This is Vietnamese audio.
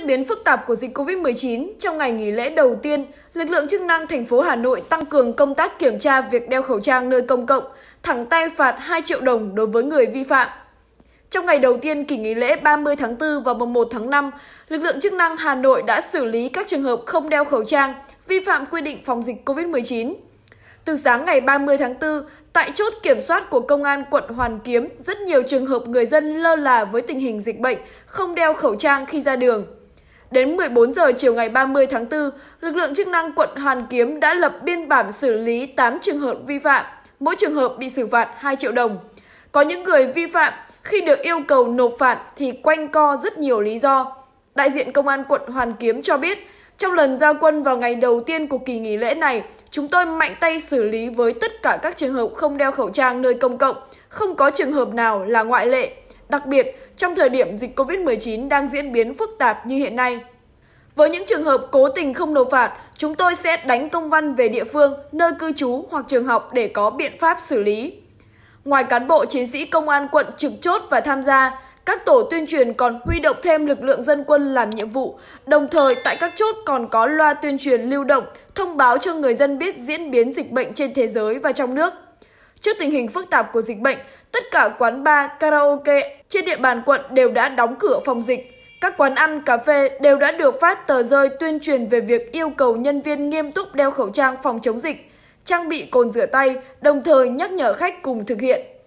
diễn biến phức tạp của dịch COVID-19, trong ngày nghỉ lễ đầu tiên, lực lượng chức năng thành phố Hà Nội tăng cường công tác kiểm tra việc đeo khẩu trang nơi công cộng, thẳng tay phạt 2 triệu đồng đối với người vi phạm. Trong ngày đầu tiên kỳ nghỉ lễ 30 tháng 4 và 1 tháng 5, lực lượng chức năng Hà Nội đã xử lý các trường hợp không đeo khẩu trang, vi phạm quy định phòng dịch COVID-19. Từ sáng ngày 30 tháng 4, tại chốt kiểm soát của Công an quận Hoàn Kiếm, rất nhiều trường hợp người dân lơ là với tình hình dịch bệnh, không đeo khẩu trang khi ra đường. Đến 14 giờ chiều ngày 30 tháng 4, lực lượng chức năng quận Hoàn Kiếm đã lập biên bản xử lý 8 trường hợp vi phạm, mỗi trường hợp bị xử phạt 2 triệu đồng. Có những người vi phạm khi được yêu cầu nộp phạt thì quanh co rất nhiều lý do. Đại diện công an quận Hoàn Kiếm cho biết, trong lần giao quân vào ngày đầu tiên của kỳ nghỉ lễ này, chúng tôi mạnh tay xử lý với tất cả các trường hợp không đeo khẩu trang nơi công cộng, không có trường hợp nào là ngoại lệ đặc biệt trong thời điểm dịch COVID-19 đang diễn biến phức tạp như hiện nay. Với những trường hợp cố tình không nộp phạt, chúng tôi sẽ đánh công văn về địa phương, nơi cư trú hoặc trường học để có biện pháp xử lý. Ngoài cán bộ chiến sĩ công an quận trực chốt và tham gia, các tổ tuyên truyền còn huy động thêm lực lượng dân quân làm nhiệm vụ. Đồng thời, tại các chốt còn có loa tuyên truyền lưu động, thông báo cho người dân biết diễn biến dịch bệnh trên thế giới và trong nước. Trước tình hình phức tạp của dịch bệnh, tất cả quán bar, karaoke, trên địa bàn quận đều đã đóng cửa phòng dịch. Các quán ăn, cà phê đều đã được phát tờ rơi tuyên truyền về việc yêu cầu nhân viên nghiêm túc đeo khẩu trang phòng chống dịch, trang bị cồn rửa tay, đồng thời nhắc nhở khách cùng thực hiện.